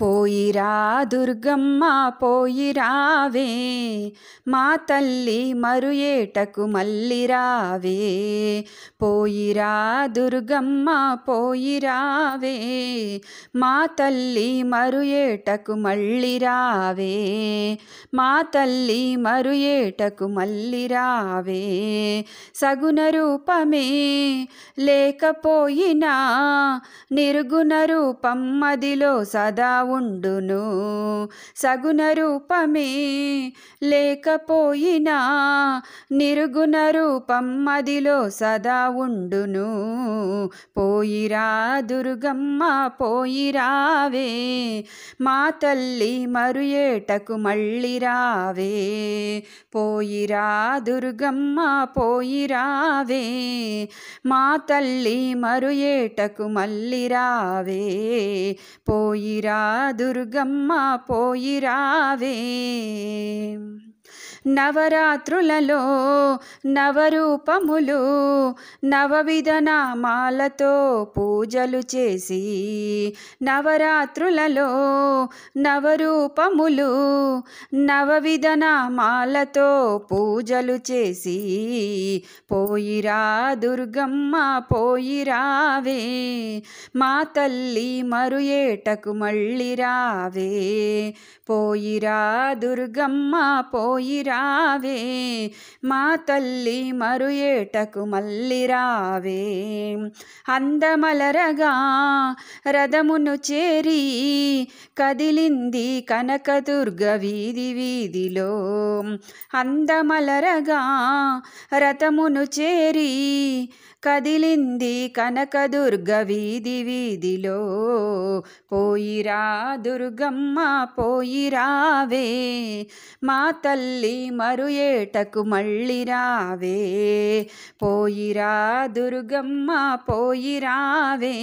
పోయిరా దుర్గమ్మ పోయిరావే మా తల్లి మరు మరుయేటకు మల్లిరావే పోయిరా దుర్గమ్మ పోయిరావే మా తల్లి మరుయేటకు మళ్ళిరావే మా తల్లి మరుయేటకు మల్లిరావే సగుణ రూపమే లేకపోయినా నిర్గుణ రూపం మదిలో సదా ఉండును సగుణ రూపమే లేకపోయినా నిరుగుణ రూపం మదిలో సదా ఉండును పోయిరా దుర్గమ్మ పోయిరావే మా తల్లి మరుయేటకు మళ్ళీ రావే పోయిరా దుర్గమ్మ పోయిరావే మా తల్లి మరుయేటకు మళ్ళీ రావే పోయిరా దుర్గమ్మ పోయిరావే నవరాత్రులలో నవరూపములు నవవిధ నామాలతో పూజలు చేసి నవరాత్రులలో నవరూపములు నవవిధ నామాలతో పూజలు చేసి పోయిరా దుర్గమ్మ పోయిరావే మా తల్లి మరుయేటకు మళ్ళీ రావే పోయిరా దుర్గమ్మ పోయిరా రావే మా తల్లి మరుయేటకు మళ్ళీ రావే అందమలరగా రథమును చేరి కదిలింది కనకదుర్గ వీధి వీధిలో అందమలరగా రథమును చేరి కదిలింది కనకదుర్గ వీధి వీధిలో పోయిరా దుర్గమ్మ పోయిరావే మా తల్లి మరు ఏటకు మళ్ళిరావే రావే పోయిరా దుర్గమ్మ పోయిరావే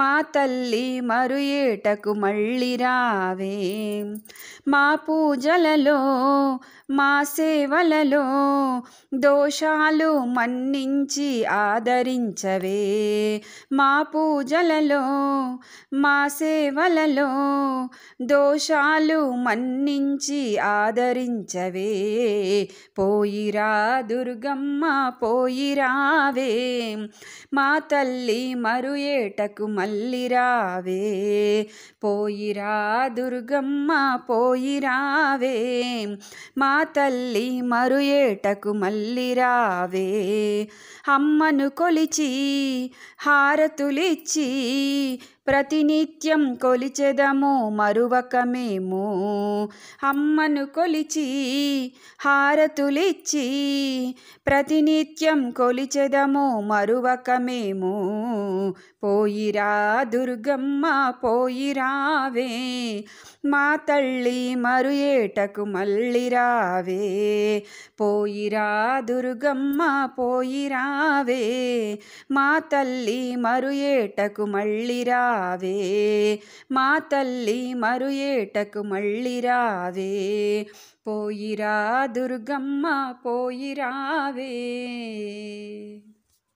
మా తల్లి మరు ఏటకు మళ్ళిరావే మా పూజలలో మా సేవలలో దోషాలు మన్నించి ఆదరించవే మా పూజలలో మా సేవలలో దోషాలు మన్నించి ఆదరించ పాడవే పోయిరా దుర్గమ్మ పోయిరావే మా తల్లి మరు ఏటకు మళ్ళీ రావే పోయిరా దుర్గమ్మ పోయిరావే మా తల్లి మరు ఏటకు మళ్ళీ రావే అమ్మను కొలిచి హారతులిచ్చి ప్రతినిత్యం కొలిచెదము మరువక మేము అమ్మను కొలిచి హారతులిచ్చి ప్రతినిత్యం కొలిచెదము మరువక మేము పోయిరా దుర్గమ్మ పోయిరావే మా తల్లి మరు ఏటకు మళ్ళీ రావే పోయిరా దుర్గమ్మ పోయిరావే మా తల్లి మరు ఏటకు మళ్ళీ రా మళ్ళిరావే మా తల్లి మరు ఏటకు మళ్ళిరావే పోయిరా దుర్గమ్మ పోయిరావే